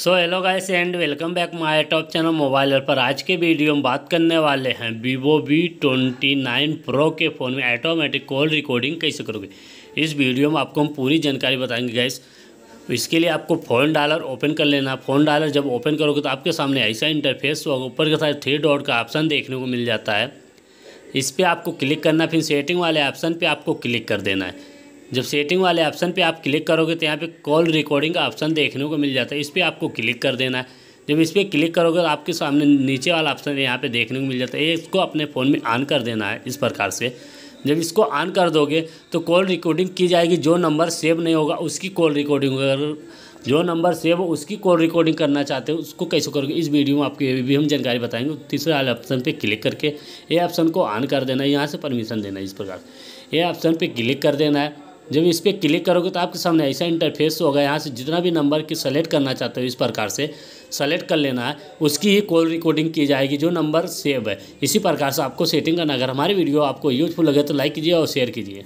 so hello guys and welcome back my top channel mobile पर आज के video में बात करने वाले हैं Vivo V twenty nine pro के फ़ोन में ऑटोमेटिक कॉल रिकॉर्डिंग कैसे करोगे इस वीडियो में आपको हम पूरी जानकारी बताएंगे गाइस इसके लिए आपको फ़ोन डालर ओपन कर लेना फ़ोन डालर जब ओपन करोगे तो आपके सामने ऐसा इंटरफेस होगा ऊपर के साथ थ्री डॉट का ऑप्शन देखने को मिल जाता है इस पर आपको क्लिक करना फिर सेटिंग वाले ऑप्शन पर आपको क्लिक कर देना है जब सेटिंग वाले ऑप्शन पे आप क्लिक करोगे तो यहाँ पे कॉल रिकॉर्डिंग का ऑप्शन देखने को मिल जाता है इस पर आपको क्लिक कर देना है जब इस पर क्लिक करोगे तो आपके सामने नीचे वाला ऑप्शन यहाँ पे देखने को मिल जाता है इसको अपने फ़ोन में ऑन कर देना है इस प्रकार से जब इसको ऑन कर दोगे तो कॉल रिकॉर्डिंग की जाएगी जो नंबर सेव नहीं होगा उसकी कॉल रिकॉर्डिंग अगर जो नंबर सेव हो उसकी कॉल रिकॉर्डिंग करना चाहते हो उसको कैसे करोगे इस वीडियो में आपको ये भी हम जानकारी बताएंगे तीसरे वाले ऑप्शन पे क्लिक करके ये ऑप्शन को ऑन कर देना है यहाँ से परमिशन देना है इस प्रकार ये ऑप्शन पे क्लिक कर देना है जब इस पर क्लिक करोगे तो आपके सामने ऐसा इंटरफेस होगा यहाँ से जितना भी नंबर की सेलेक्ट करना चाहते हो इस प्रकार से सेलेक्ट कर लेना है उसकी ही कॉल रिकॉर्डिंग की जाएगी जो नंबर सेव है इसी प्रकार से आपको सेटिंग करना अगर हमारी वीडियो आपको यूजफुल लगे तो लाइक कीजिए और शेयर कीजिए